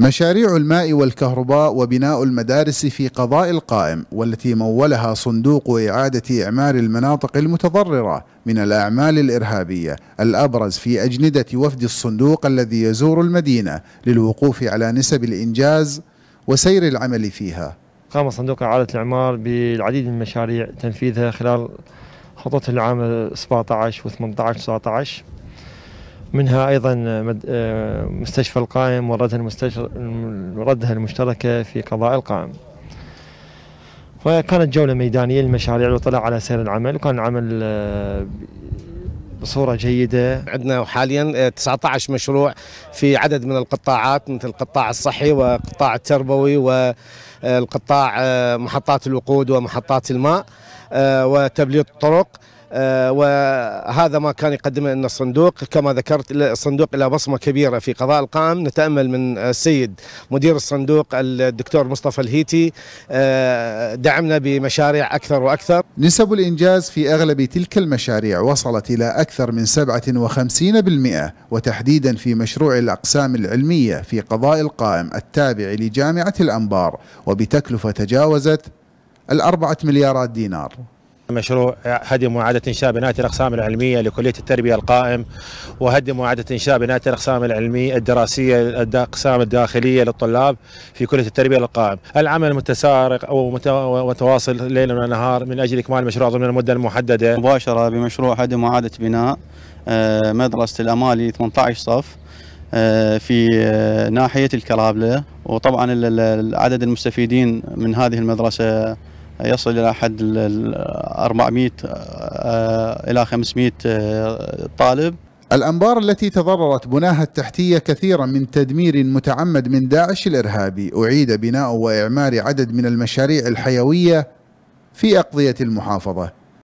مشاريع الماء والكهرباء وبناء المدارس في قضاء القائم والتي مولها صندوق إعادة إعمار المناطق المتضررة من الأعمال الإرهابية الأبرز في أجندة وفد الصندوق الذي يزور المدينة للوقوف على نسب الإنجاز وسير العمل فيها قام صندوق إعادة الإعمار بالعديد من المشاريع تنفيذها خلال خطوة العام 17 و 18 و 19 منها ايضا آه، آه، مستشفى القائم والردها المشتركه في قضاء القائم. وكانت جوله ميدانيه للمشاريع وطلع على سير العمل وكان العمل آه، بصوره جيده عندنا حاليا 19 مشروع في عدد من القطاعات مثل القطاع الصحي والقطاع التربوي والقطاع محطات الوقود ومحطات الماء وتبليط الطرق آه، وهذا ما كان يقدمه لنا الصندوق كما ذكرت الصندوق له بصمه كبيره في قضاء القائم نتامل من السيد آه، مدير الصندوق الدكتور مصطفى الهيتي آه، دعمنا بمشاريع اكثر واكثر نسب الانجاز في اغلب تلك المشاريع وصلت الى اكثر من 57% وتحديدا في مشروع الاقسام العلميه في قضاء القائم التابع لجامعه الانبار وبتكلفه تجاوزت الأربعة مليارات دينار مشروع هدم وإعادة إنشاء بناية الأقسام العلمية لكلية التربية القائم وهدم وإعادة إنشاء بناية الأقسام العلمية الدراسية الأقسام الداخلية للطلاب في كلية التربية القائم العمل متسارق أو متواصل ليلا ونهار من أجل إكمال المشروع ضمن المدة المحددة مباشرة بمشروع هدم وإعادة بناء آه، مدرسة الأمالي 18 صف آه، في آه، ناحية الكرابلة وطبعا عدد المستفيدين من هذه المدرسة يصل إلى حد 400 آه، إلى 500 آه، طالب الأنبار التي تضررت بناها التحتية كثيرا من تدمير متعمد من داعش الإرهابي أعيد بناء وإعمار عدد من المشاريع الحيوية في أقضية المحافظة